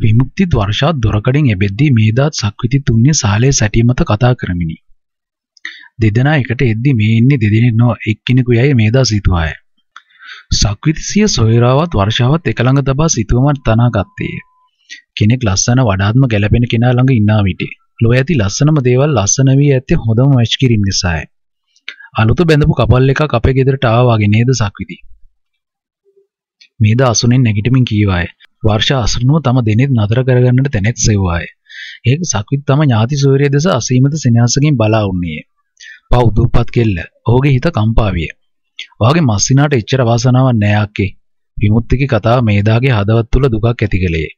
විමුක්තිත් වර්ෂාත් දොරකඩින් එබෙද්දී මේදාත් සක්විති තුන්්‍ය සාලේ සැටිය මත කතා කරමිනි. දෙදෙනා එකට එද්දී මේ ඉන්නේ දෙදෙනෙක් නොව එක්කෙනෙකු යයි මේදා සිතුවාය. සක්විති සිය සොයුරාවත් වර්ෂාවත් එක ළඟ තබා සිතුවමත් තනා ගත්තේය. කෙනෙක් ලස්සන වඩාත්ම ගැළපෙන කෙනා ළඟ ඉන්නා විට ලොව ඇති ලස්සනම දේවල් ලස්සන වී ඇත්තේ හොඳම මැච් කිරීම නිසාය. අලුත බැඳපු කපල් එකක් අපේ ගෙදරට ආවා වගේ නේද සක්විති? මේද අසුනෙන් නැගිටමින් කීවාය. වර්ෂ අසරණව තම දෙනෙත් නතර කරගන්නට තැනෙත් සෙව්වාය. ඒක සක්විත් තම ඥාති සූර්යය දෙස අසීමිත සෙනෙහසකින් බලා උන්නේය. පව් දුප්පත් කෙල්ල. ඔහුගේ හිත කම්පා විය. ඔහුගේ මස්සිනාට එච්චර වාසනාවක් නෑ අක්කේ. විමුක්තිකේ කතාව මේදාගේ හදවත් තුල දුකක් ඇති කළේ.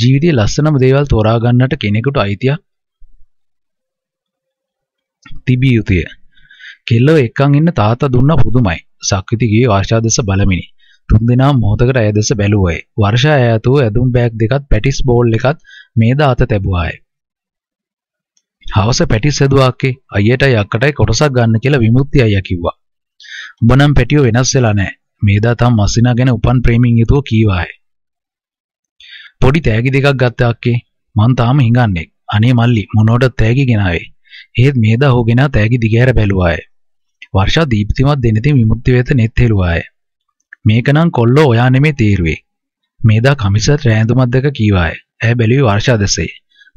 ජීවිතයේ ලස්සනම දේවල් තෝරා ගන්නට කෙනෙකුට අයිතිය තිබිය යුතුය. කෙල්ලව එක්කන් ඉන්න තාත්තා දුන්න පුදුමයි. සක්විති ගියේ වර්ෂාදේශ බලමිනි. තුන්දෙනා මොහොතකට ඇය දෙස බැලුවයි. වර්ෂා ඇය අතූ ඇඳුම් බෑග් දෙකත් පැටිස් බෝල් එකත් මේද අත තැබුවාය. හවස පැටිස් හැදුවාක්කේ අයියටයි අක්කටයි කොටසක් ගන්න කියලා විමුක්ති අයියා කිව්වා. උඹ නම් පැටියෝ වෙනස් වෙලා නැහැ. මේදා තම මස්සිනා ගැන උපන් ප්‍රේමින් යුතුව කීවාය. පොඩි තෑගි දෙකක් ගත්තා අක්කේ. මං තාම හිඟන්නේ. අනේ මල්ලි මොනෝට තෑගි ගෙනාවේ. ඒත් මේදා හොගෙනා තෑගි දිගහැර බැලුවාය. වර්ෂා දීප්තිමත් දෙනෙතින් විමුක්ති වෙත නෙත් හෙළුවාය. මේකනම් කොල්ලෝ ඔයා නෙමේ තීරුවේ. මේදා කමිසර් රෑඳුමක් දෙක කීවාය. ඇය බැලුවේ වර්ෂා දෙසේ.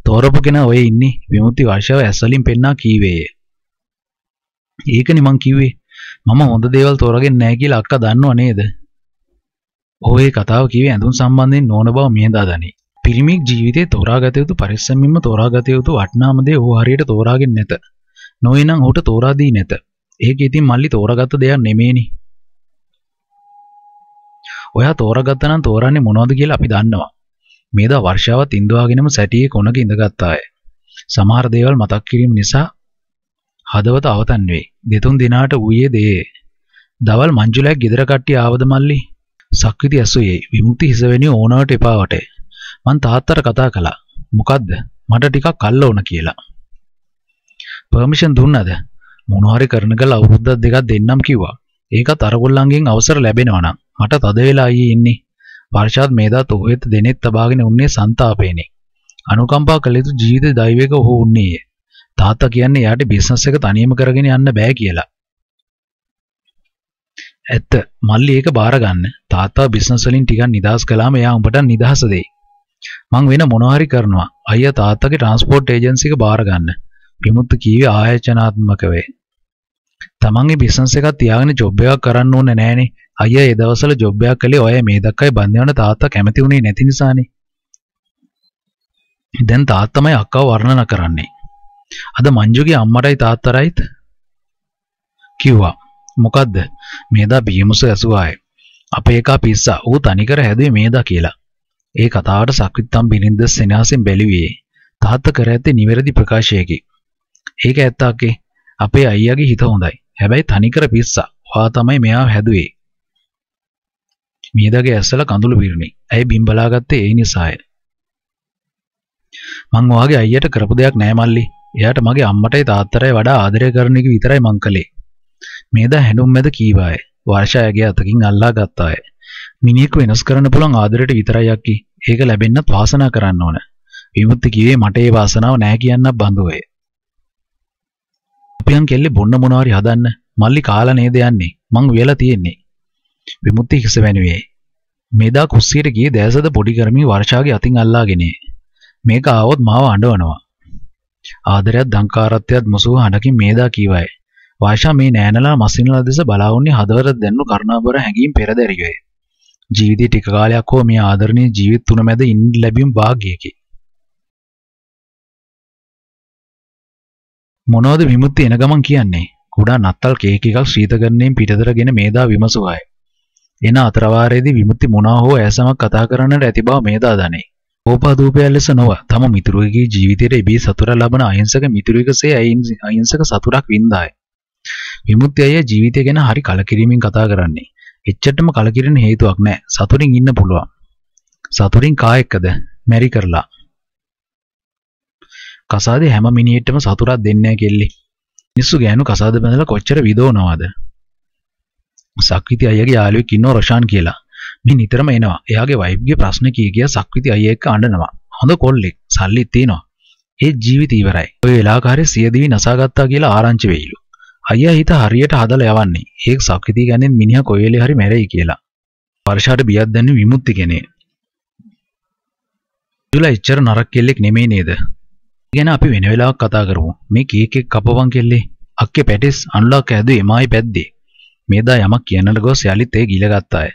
තෝරපු කෙනා ඔය ඉන්නේ විමුක්ති වර්ෂාව ඇස් වලින් පෙන්නා කීවේය. ඒකනේ මං කිව්වේ. මම හොඳ දේවල් තෝරගන්නේ නැහැ කියලා අක්කා දන්නව නේද? ඔහු ඒ කතාව කිව්වේ ඇඳුම් සම්බන්ධයෙන් නෝන බව මියදා දනි. පිරිමික් ජීවිතේ තෝරාගත යුතු පරිස්සමින්ම තෝරාගත යුතු වටිනාම දේ ඔහු හරියට තෝරාගෙන නැත. නොවේ නම් ඔහුට තෝරා දී නැත. ඒක ඉතින් මල්ලි තෝරාගත්ත දෙයක් නෙමෙයිනේ. ඔයා තෝරගත්තනම් තෝරන්නේ මොනවද කියලා අපි දන්නවා. මේදා වර්ෂාවත් ඉන්දුවාගෙනම සැටියේ කොනක ඉඳගත්තාය. සමහර දේවල් මතක් කිරීම නිසා හදවත අවතන් වෙයි. දෙතුන් දිනාට ඌයේ දේ. දවල් මංජුලයක් ගෙදර කට්ටිය ආවද මල්ලි? සක්විති ඇසුයේ විමුක්ති හිසවෙනිය ඕනවට එපා වටේ. මං තාත්තට කතා කළා. මොකද්ද? මට ටිකක් අල්ල ඕන කියලා. පර්මිෂන් දුන්නද? මොනවාරි කරන ගල අවුරුද්දක් දෙකක් දෙන්නම් කිව්වා. ඒකත් අරගොල්ලන්ගෙන් අවසර ලැබෙනවා නම්. මට තද වෙලා ආයේ ඉන්නේ. පර්ෂාත් මේදාත් ඔහු වෙත දෙනෙත් තබාගෙන උන්නේ ਸੰతాපේනෙ. අනුකම්පා කළ යුතු ජීවිත දෛවයක ඔහු උන්නේය. තාත්තා කියන්නේ යාට බිස්නස් එක තනියම කරගෙන යන්න බෑ කියලා. ඇත්ත මල්ලි ඒක බාර ගන්න. තාත්තා බිස්නස් වලින් ටිකක් නිදහස් කළාම එයා උඹට නිදහස දෙයි. මං වෙන මොනවා හරි කරනවා. අයියා තාත්තගේ ට්‍රාන්ස්පෝර්ට් ඒජන්සි එක බාර ගන්න. විමුක්ත කීවේ ආයෝජනාත්මක වේ. තමන්ගේ බිස්නස් එකක් තියාගෙන ජොබ් එකක් කරන්න ඕනේ නෑනේ. අයියා ඒ දවස්වල ජොබ් එකක් කළේ ඔය මේ දක්වායි බන්දේවන තාත්තා කැමති වුණේ නැති නිසානේ. දැන් තාත්තමයි අක්කව වර්ණන කරන්නේ. අද මංජුගේ අම්මටයි තාත්තරයිත් කිව්වා. මොකද්ද? මේදා බීමුස ඇසුවාය. අපේ එකා පිස්සා ඌ තනිකර හැදුවේ මේදා කියලා. ඒ කතාවට සක්විත්තම් බිනින්ද සෙනහසින් බැලුවේ. තාත්ත කර ඇත්තේ නිවැරදි ප්‍රකාශයකි. ඒක ඇත්තක්කේ. අපේ අයියාගේ හිත හොඳයි. හැබැයි තනිකර පිස්සා. ඔහා තමයි මෙයා හැදුවේ. මීදගේ ඇස්සල කඳුළු පිරුණි. ඇයි බිම් බලාගත්තේ ඒ නිසාය. මං ඔයාගේ අයියට කරපු දෙයක් නෑ මල්ලි. එයාට මගේ අම්මටයි තාත්තටයි වඩා ආදරය කරන එක විතරයි මං කළේ. මේදා හැඬුම් මැද කීවාය. වර්ෂායගේ අතකින් අල්ලා ගත්තාය. මිනිහෙක් වෙනස් කරන්න පුළුවන් ආදරයට විතරයි යක්කි. ඒක ලැබෙන්නත් වාසනා කරන්න ඕන. විමුක්ති කිව්වේ මට ඒ වාසනාව නෑ කියන්න බඳුවේ. අපියන් කෙල්ලේ බොන්න මොනවාරි හදන්න. මල්ලි කාලා නේද යන්නේ? මං වෙලා තියෙන්නේ. විමුක්ති හිස වැනුවේ. මෙදා කුස්සියට ගියේ දැසද පොඩි කරමින් වර්ෂාගේ අතින් අල්ලාගෙනේ. මේක ආවොත් මාව අඬවනවා. ආදරයත් දංකාරත්වයත් මුසුව හඬකින් මේදා කීවයි. වාෂා මේ නෑනලා මසිනලා දෙස බලා වුණේ හදවත දැන්නු කරුණාබර හැඟීම් පෙරදැරිවේ. ජීවිතේ ටික කාලයක් හෝ මේ ආදරණීය ජීවිත තුන මැද ඉන්න ලැබීම වාග්යකි. මොනවද විමුක්ති එන ගමන් කියන්නේ? කුඩා නත්තල් කේක් එකක් ශීතකරණයෙන් පිටතරගෙන මේදා විමසුවාය. එන අතරවාරයේදී විමුක්ති මොනවා හෝ ඇසමක් කතා කරන්නට ඇති බව මේදා දනේ. ඕපාදූපය ලෙස නොව තම මිතුරුවෙගේ ජීවිතයට එබී සතුර ලබන අහිංසක මිතුරෙකසේ අහිංසක සතුරක් වින්දායි. විමුක්ති අය ජීවිතය ගැන හරි කලකිරීමෙන් කතා කරන්නේ. එච්චරටම කලකිරෙන හේතුවක් නැහැ. සතුටින් ඉන්න පුළුවන්. සතුටින් කා එක්කද? මැරි කරලා. කසාදේ හැම මිනිහෙටම සතුටක් දෙන්නේ නැහැ කෙල්ලේ. මිනිස්සු ගෑනු කසාද බඳලා කොච්චර විදෝනවද? සක්විති අයියගේ යාළුවෙක් ඉන්නවා රෂාන් කියලා. මේ නිතරම එනවා. එයාගේ වයිෆ්ගේ ප්‍රශ්න කී ගියා සක්විති අයියා එක්ක අඬනවා. හොඳ කොල්ලෙක්. සල්ලිත් තියෙනවා. ඒ ජීවිත ඉවරයි. ඔය වෙලාකාරේ සියදිවි නසාගත්තා කියලා ආරංචි වෙයිලු. අයියා හිත හරියට හදලා යවන්නේ. ඒක සක්විති ගැනෙන් මිනිහා කොයි වෙලේ හරි මැරෙයි කියලා. වර්ෂාට බියක් දැන්නේ විමුක්ති කෙනේ. ජුලා ඉච්චර නරක කෙල්ලෙක් නෙමෙයි නේද? ගැන අපි වෙන වෙලාවක් කතා කරමු. මේ කේක් එක කපවන් කෙල්ලේ. අක්කේ පැටිස් අනුලා කෑදුවේ මායි පැද්දේ. මේදා යමක් කියන්නට ගොස් යලිත් ඒ ගිල ගත්තාය.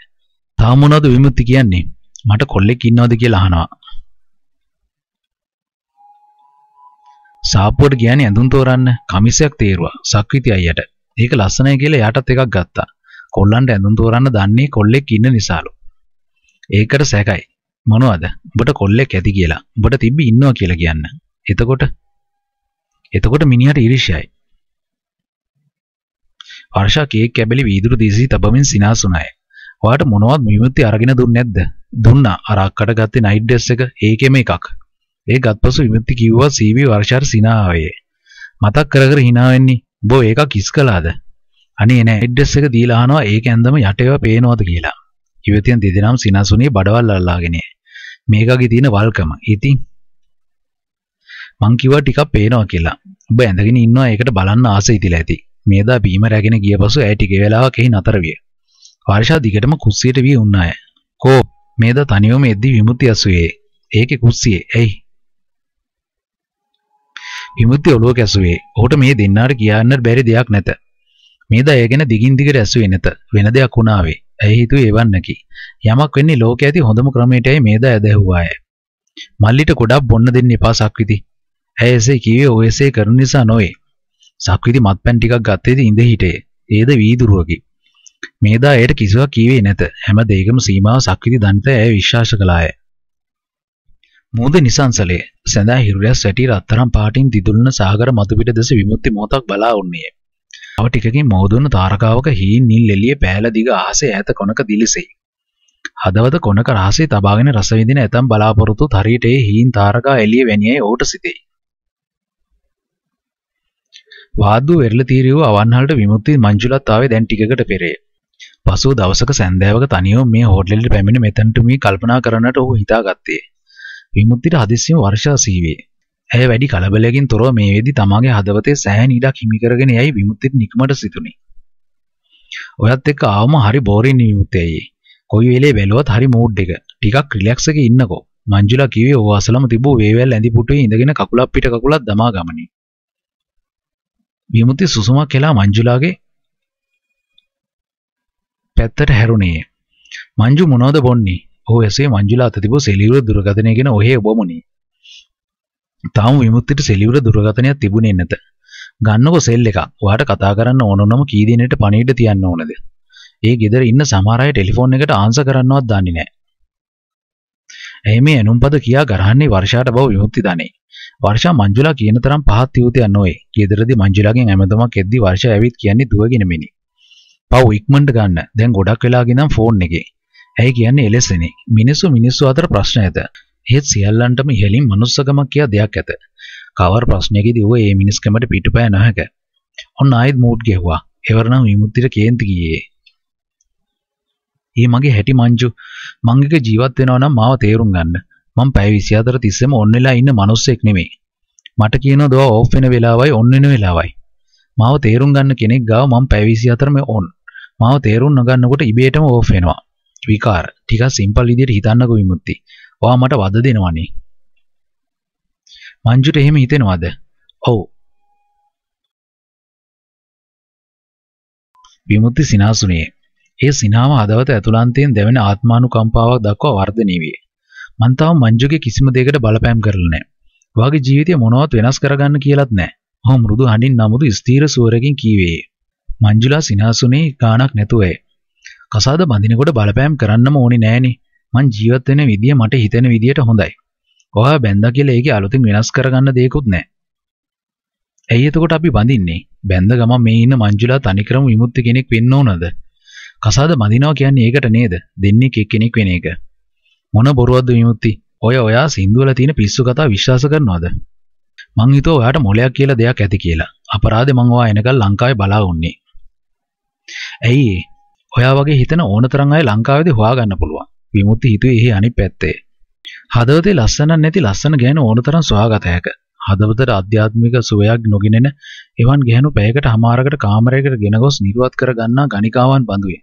තාම මොනවද විමුක්ති කියන්නේ? මට කොල්ලෙක් ඉන්නවද කියලා අහනවා. සාප්පුවට ගියානේ ඇඳුම් තෝරන්න කමිසයක් තේරුවා සක්විති අයියට. ඒක ලස්සනයි කියලා යටත් එකක් ගත්තා. කොල්ලන්ට ඇඳුම් තෝරන්න දන්නේ කොල්ලෙක් ඉන්න නිසාලු. ඒකට සැකයි. මොනවද? උඹට කොල්ලෙක් ඇති කියලා. උඹට තිබ්බි ඉන්නවා කියලා කියන්න. එතකොට එතකොට මිනිහට ඊර්ෂ්‍යයි. වර්ෂා කේක් කැබලි වීදුරු දිසි තබමින් සිනාසුණාය. ඔයාට මොනවත් විමුක්ති අරගෙන දුන්නේ නැද්ද? දුන්නා. අර අක්කට ගත්තේ නයිට් ඩ්‍රෙස් එක ඒකෙම එකක්. ඒ ගත්පසු විමුක්ති කිව්වා සීවි වර්ෂාට සිනා ආවේ. මතක් කර කර hina වෙන්නේ. බෝ ඒක කිස් කළාද? අනේ නෑ නයිට් ඩ්‍රෙස් එක දීලා අහනවා ඒක ඇඳම යටේව පේනවද කියලා. ඉවතියන් දෙදෙනාම සිනාසුණේ බඩවල් අල්ලාගෙනේ. මේකගේ තියෙන වල්කම. ඉතින් මං කිව්වා ටිකක් පේනවා කියලා. ඔබ ඇඳගෙන ඉන්නවා ඒකට බලන්න ආසයි තියලා ඇති. මේදා බීම රැගෙන ගිය පසු ඇය ටික වේලාවක් එහි නතර විය. වර්ෂා දිගටම කුස්සියට වී උන්නාය. "කෝ මේදා තනියම එද්දි විමුති ඇසුවේ. ඒකේ කුස්සියේ ඇයි?" විමුති ඔළුව කැසුවේ. ඔහුට මේ දෙන්නාට කියන්නට බැරි දෙයක් නැත. මේදා ඒ ගැන දිගින් දිගට ඇසුවේ නැත. වෙන දෙයක් වුණාවේ. ඇයි හිතුවේ එවන්නකි. යමක් වෙන්නේ ලෝකයේ ඇති හොඳම ක්‍රමයටයි මේදා ඇදහුවාය. මල්ලිට ගොඩක් බොන්න දෙන්න එපා සක්විති. ඇය එසේ කිව්වේ ඔය එසේ කරන නිසා නොවේ. සක්විති මත්පැන් ටිකක් ගත්තේද ඉඳ හිටේ. ඒද වීදුරුවකි. මේදා එයට කිසිවක් කීවේ නැත. හැම දෙයකම සීමාව සක්විති දන්ත ඇය විශ්වාස කළාය. මූද නිසංසලේ සඳා හිරුලස් වැටි රත්තරන් පාටින් දිදුලන සාගර මතුපිට දෙස විමුක්ති මොහොතක් බලා උන්නේ. තව ටිකකින් මෝදුන තාරකාවක හීන් නිල් එළියේ පෑල දිග ආහසේ ඈත කොනක දිලිසෙයි. හදවත කොනක රහසේ තබාගෙන රස විඳින ඇතම් බලාපොරොත්තු හරියට ඒ හීන් තාරකා එළිය වැනියයි ඔහුට සිතෙයි. වාද්දුව වෙරළ තීරුව අවන්හලට විමුක්ති මංජුලත් ආවේ දැන් ටිකකට පෙරේ. පසුව දවසක සන්ධ්‍යාවක තනියම මේ හෝටලෙට පැමිණ මෙතනට මේ කල්පනා කරන්නට ඔහු හිතාගත්තේ. විමුක්තිට හදිස්සියම වර්ෂා සීවේ. ඇය වැඩි කලබලයකින් තොරව මේ වෙදී තමාගේ හදවතේ සෑහෙන ඉඩක් හිමි කරගෙන යයි විමුක්තිට නිකමට සිතුනි. ඔයත් එක්ක ආවම හරි බෝරින් විමුක්තියයි. කොයි වෙලේ බැලුවත් හරි මූඩ් එක. ටිකක් රිලැක්ස් එකේ ඉන්නකෝ. මංජුලා කිව්වේ ඕ අසලම තිබූ වේවැල් ඇඳි පුටුවේ ඉඳගෙන කකුලක් පිට කකුලක් දමා ගමනි. විමුති සුසුමක් කියලා මංජුලාගේ පැත්තට හැරුණේ. මංජු මොනවද බොන්නේ? ඔහු ඇසේ මංජුලා අත තිබූ සෙලියුර දුරගතණය ගැන ඔහේ ඔබමුණි. තාම විමුක්තිට සෙලියුර දුරගතණයක් තිබුණේ නැත. ගන්නකො සෙල් එකක්. ඔයාට කතා කරන්න ඕන උනම කී දිනෙට පණීඩ තියන්න ඕනද? ඒ ගෙදර ඉන්න සමහර අය ටෙලිෆෝන් එකට ආන්සර් කරන්නවත් දන්නේ නැහැ. ඇයි මේ ඇනුම්පද කියා ගරහන්නේ වර්ෂාට බව විමුක්ති දනේ. වර්ෂා මංජුලා කියන තරම් පහත් යුවතියක් නොවේ. ගෙදරදී මංජුලාගෙන් හැමදමක් එද්දි වර්ෂා ඇවිත් කියන්නේ දුවගෙන මිනි. පව් ඉක්මනට ගන්න. දැන් ගොඩක් වෙලා ගිනම් ෆෝන් එකේ. ඇයි කියන්නේ එලෙසනේ. මිනිස්සු මිනිස්සු අතර ප්‍රශ්න ඇත. එහෙත් සියල්ලන්ටම ඉහළින් මනුස්සකමක් කියා දෙයක් ඇත. කවර ප්‍රශ්නයකදී ඌ ඒ මිනිස්කමට පිටුපෑ නැහැක. ඔන්න ආයෙත් මූඩ් ගෙව්වා. එවරනම් විමුක්තියට කේන්ති ගියේ. ඒ මගේ හැටි මංජු මංගේක ජීවත් වෙනවා නම් මාව තේරුම් ගන්න. මම පැය 24 තිස්සෙම ඔන්න වෙලා ඉන්න මිනිස්සෙක් නෙමෙයි. මට කියන දෝ ඕෆ් වෙන වෙලාවයි ඔන් වෙන වෙලාවයි. මාව තේරුම් ගන්න කෙනෙක් ගාව මම පැය 24 මේ ඔන්. මාව තේරුම් නොගන්නකොට ඉබේටම ඕෆ් වෙනවා. විකාර. ටිකක් සිම්පල් විදියට හිතන්නකෝ විමුක්ති. ඔයා මට වද දෙනවනේ. මංජුට එහෙම හිතෙනවද? ඔව්. විමුක්ති සිනාසුනේ ඒ සිනාව හදවත ඇතුළන්තයෙන් දැවෙන ආත්මානුකම්පාවක් දක්වා වර්ධනය විය. මං තාම මංජුගේ කිසිම දෙයකට බලපෑම් කරලා නැහැ. වාගේ ජීවිතය මොනවත් වෙනස් කරගන්න කියලාත් නැහැ. ඔහු මෘදු හඬින් නමුදු ස්ථීර ස්වරකින් කීවේ. මංජුලා සිනාසුනේ ගාණක් නැතුවයි. කසාද බඳිනකොට බලපෑම් කරන්නම ඕනේ නෑනේ. මං ජීවත් වෙන විදිය මට හිතෙන විදියට හොඳයි. ඔයා බැඳා කියලා ඒකේ අලුතින් වෙනස් කරගන්න දෙයක්වත් නෑ. ඇයි එතකොට අපි බඳින්නේ? බැඳ ගම මේ ඉන්න මංජුලා තනිකරම විමුක්ති කෙනෙක් වෙන්න ඕනද? කසාද බඳිනවා කියන්නේ ඒකට නේද? දෙන්නේ කෙනෙක් වෙන එක. මොන බොරුවක්ද විමුක්ති? ඔය ඔයා සින්දුවල තියෙන පිස්සු කතා විශ්වාස කරනවද? මං හිතුවා ඔයාට මොලයක් කියලා දෙයක් ඇති කියලා. අපරාධේ මං ඔයා එනකල් ලංකාවේ බලා වුණේ. ඇයි ඔයා වගේ හිතන ඕන තරම් අය ලංකාවේදී හොයාගන්න පුළුවන්. විමුක්ති හිතුවේ එහි අනිත් පැත්තේ. හදවතේ ලස්සනක් නැති ලස්සන ගෑනු ඕන තරම් සොයාගත හැකිය. හදවතට අධ්‍යාත්මික සුවයක් නොගෙනෙන එවන් ගැහණු පැයකට හමාරකට කාමරයකට ගෙන ගොස් නිර්වත් කර ගන්නා ගණිකාවන් බඳුවේ.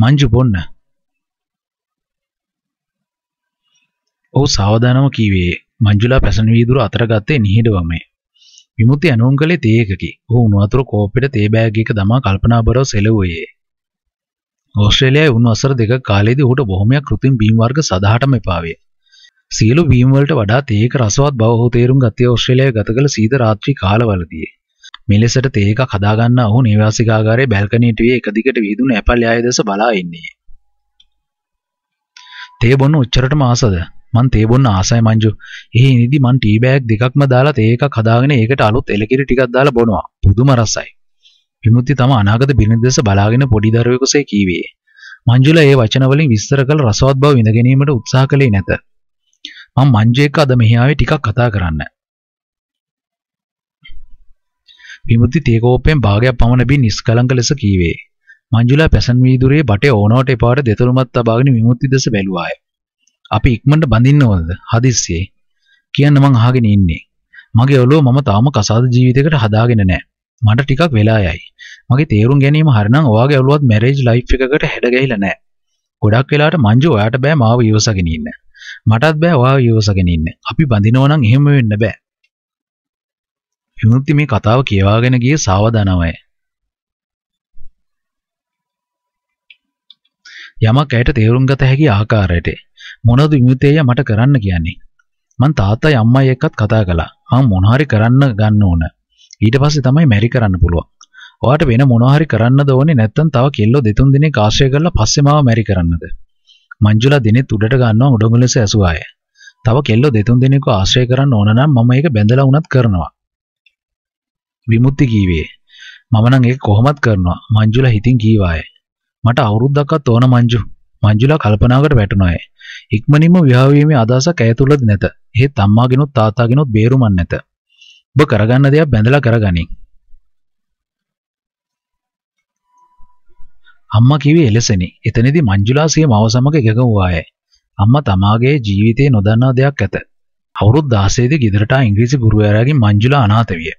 මංජු බොන්න. ඔහු සාවධානව කීවේ මංජුලා පැසණ වීදුර අතර ගත්තේ නිහිඩවමේ. විමුති ඇනුම් කළේ තේ එකකි. ඔහු උණු වතුර කෝපෙට තේ බෑග් එක දමා කල්පනාබරව සෙලවුවේ. ඕස්ට්‍රේලියාවේ උණු වසර දෙක කාලයේදී ඔහුට බොහොමයක් කෘතිම බීම් වර්ග සදාටම එපා වේ. සියලු බීම් වලට වඩා තේක රසවත් බව ඔහු තේරුම් ගත්තේ ඕස්ට්‍රේලියාවේ ගත කළ සීත රාත්‍රී කාලවලදී. මෙලෙසට තේ එකක් හදාගන්න ඔහු නිවාසිකාගාරයේ බැල්කනිටුවේ එක දිගට වීදුණු ඇපල් යාය දෙස බලා ඉන්නේ. තේ බොන්න උච්චරටම ආසද? මං තේ බොන්න ආසයි මංජු. එහේ ඉඳි මං ටී බෑග් දෙකක්ම දාලා තේ එකක් හදාගෙන ඒකට අලුත් එලකිරි ටිකක් දාලා බොනවා. පුදුම රසයි. විමුක්ති තම අනාගත බිරිඳ දෙස බලාගෙන පොඩි දරුවෙකුසේ කීවේ. මංජුලා ඒ වචන වලින් විස්තර කළ රසවත් බව විඳ ගැනීමට උත්සාහ කළේ නැත. මං මංජු එක්ක අද මෙහි ආවේ ටිකක් කතා කරන්න. විමුක්ති තීකෝපයෙන් භාගයක් පමණ බින් නිෂ්කලංක ලෙස කීවේ. මංජුලා පැසන් වීදුරේ බටේ ඕනෝට එපාට දෙතුල්මත් අබාගෙන විමුක්ති දෙස බැලුවාය. අපි ඉක්මනට බඳින්න ඕනද? හදිස්සියේ. කියන්න මං අහගෙන ඉන්නේ. මගේ ඔළුව මම තාම කසාද ජීවිතයකට හදාගෙන නැහැ. මට ටිකක් වෙලා යයි. මගේ තේරුම් ගැනීම හරිනම් ඔයාගේ ඔළුවත් මැරේජ් ලයිෆ් එකකට හැඩ ගහිලා නැහැ. ගොඩක් වෙලාවට මංජු ඔයාට බෑ මාව ඉවසගෙන ඉන්න. මටත් බෑ ඔයාව ඉවසගෙන ඉන්න. අපි බඳිනවනම් එහෙම වෙන්න බෑ. විමුක්ති මේ කතාව කියවාගෙන ගියේ සාවධනවයි. යමක් ඇයට තේරුම් ගත හැකි ආකාරයට මොනවද විමුක්තිය මට කරන්න කියන්නේ? මං තාත්තයි අම්මයි එක්කත් කතා කළා. මං මොනහරි කරන්න ගන්න ඕන. ඊට පස්සේ තමයි මැරි කරන්න පුළුවන්. ඔයාට වෙන මොනවහරි කරන්නද ඕනේ නැත්නම් තව කෙල්ලෝ දෙතුන් දිනක් ආශ්‍රය කරලා පස්සේ මාව මැරි කරන්නද? මංජුලා දිනෙත් උඩට ගන්නවා උඩඟු ලෙස ඇසුවාය. තව කෙල්ලෝ දෙතුන් දිනක ආශ්‍රය කරන්න ඕන නම් මම ඒක බැඳලා වුණත් කරනවා. විමුක්ති කීවේ. මම නම් ඒක කොහොමත් කරනවා. මංජුලා හිතින් කීවාය. මට අවුරුද්දක්වත් ඕන මංජු. මංජුලා කල්පනාවකට වැටුණාය. ඉක්මනින්ම විවාහ වීමේ අදහසක් ඇය තුලද නැත. එහෙත් අම්මාගෙනුත් තාත්තාගෙනුත් බේරුමක් නැත. ඔබ කරගන්න දේක් බැඳලා කරගනින්. අම්මා කිව්වේ එලෙසෙනි. එතනදී මංජුලා සිය මව සමග එකඟ වූවාය. අම්මා තමාගේ ජීවිතේ නොදන්නා දෙයක් ඇත. අවුරුදු 16 දී ගෙදරට ආ ඉංග්‍රීසි ගුරුවරයාගෙන් මංජුලා අනාථ විය.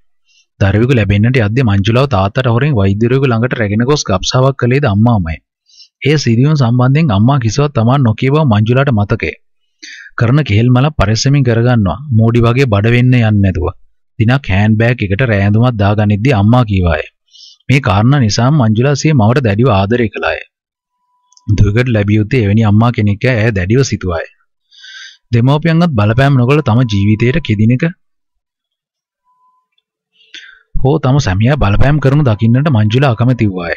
දරුවෙකු ලැබෙන්නට යද්දී මංජුලාව තාත්තට හොරෙන් වෛද්‍යවරයෙකු ළඟට රැගෙන ගොස් ගබ්සාවක් කළේද අම්මාමයි. ඒ සිදුවීම සම්බන්ධයෙන් අම්මා කිසිවක් තමන් නොකිය බව මංජුලාට මතකය. කරන කෙහෙල් මල පරිස්සමින් කරගන්නවා. මෝඩි වගේ බඩ වෙන්න යන්නේ නැතුව. දිනක් හෑන්ඩ් බෑග් එකට රෑඳුමක් දාගනිද්දී අම්මා කීවාය. මේ කාරණා නිසාම මංජුලා සිය මවට දැඩිව ආදරය කළාය. දුවකට ලැබිය යුත්තේ එවැනි අම්මා කෙනෙක් ඇය දැඩිව සිටුවාය. දෙමෝපියන්වත් බලපෑම් නොකළ තම ජීවිතයට කෙදිනක හෝ තම සැමියා බලපෑම් කරනු දකින්නට මංජුලා අකමැතිව්වාය.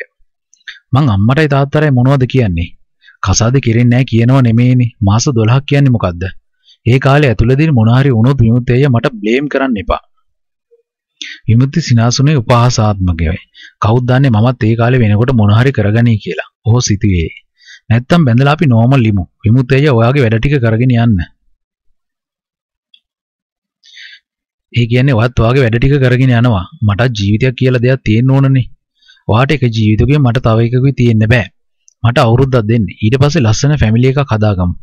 මං අම්මටයි තාත්තටයි මොනවද කියන්නේ? කසාද කෙරෙන්නේ නැහැ කියනවා නෙමෙයිනේ. මාස 12ක් කියන්නේ මොකද්ද? ඒ කාලේ ඇතුළතදී මොනාරි වුණොත් විමුක්තිය මට බ්ලේම් කරන්න එපා. විමුක්ති සිනාසුනේ උපහාසාත්මකයි. කවුද දන්නේ මමත් ඒ කාලේ වෙනකොට මොනහරි කරගනී කියලා. ඔහු සිතුවේ. නැත්තම් බැඳලා අපි නෝමල් ලිමු. විමුක්තිය ඔයාගේ වැඩ ටික කරගෙන යන්න. ඒ කියන්නේ ඔයත් ඔයාගේ වැඩ ටික කරගෙන යනවා. මට ජීවිතයක් කියලා දෙයක් තියෙන්න ඕනනේ. ඔයාට එක ජීවිතකේ මට තව එකකුයි තියෙන්න බෑ. මට අවුරුද්දක් දෙන්න. ඊට පස්සේ ලස්සන ෆැමිලි එකක් හදාගමු.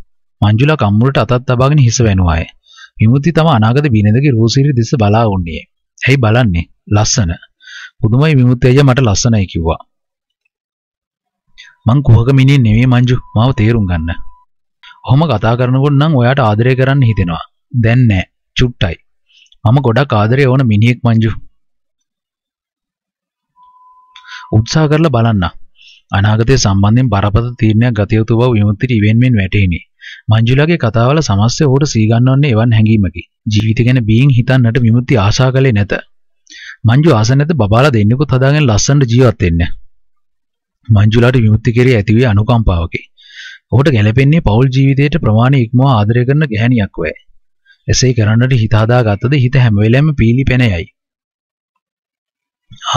මංජුලා කම්මුලට අතත් තබාගෙන හිස වැනුවාය. විමුති තම අනාගත බිනදගේ රූසිරි දිස බලා වුණේ. ඇයි බලන්නේ? ලස්සන. පුදුමයි විමුති අයියා මට ලස්සනයි කිව්වා. මං කුහක මිනිහෙක් නෙමෙයි මංජු. මාව තේරුම් ගන්න. ඔහොම කතා කරනකොට නම් ඔයාට ආදරය කරන්න හිතෙනවා. දැන් නෑ. චුට්ටයි. මම ගොඩක් ආදරේ ඕන මිනිහෙක් මංජු. උත්සාහ කරලා බලන්න. අනාගතය සම්බන්ධයෙන් බරපතල තීරණයක් ගත යුතු බව විමුක්තිට ඉවෙන්මෙන් වැටහිනේ. මංජුලාගේ කතාවල සමස්තය ඔහුට සීගන්නවන්නේ එවන් හැඟීමකි. ජීවිත ගැන බීන් හිතන්නට විමුක්ති ආශා කළේ නැත. මංජු ආස නැත බබාලා දෙන්නෙකුත් හදාගෙන ලස්සනට ජීවත් වෙන්න. මංජුලාට විමුක්ති කෙරේ ඇතිවේ අනුකම්පාවකි. ඔහුට ගැළපෙන්නේ පෞල් ජීවිතයට ප්‍රමාණී ඉක්මවා ආදරය කරන ගැහණියක් වෑයි. එසේ කරන්නට හිත හදාගත්තද හිත හැම වෙලෙම පීලි පෙන යයි.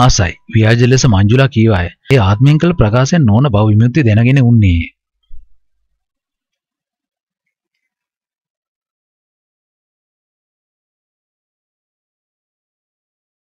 ආසයි ව්‍යාජ ලෙස මංජුලා කීවාය. ඒ ආත්මයෙන් කළ ප්‍රකාශයෙන් නොවන බව විමුක්ති දැනගෙන උන්නේ.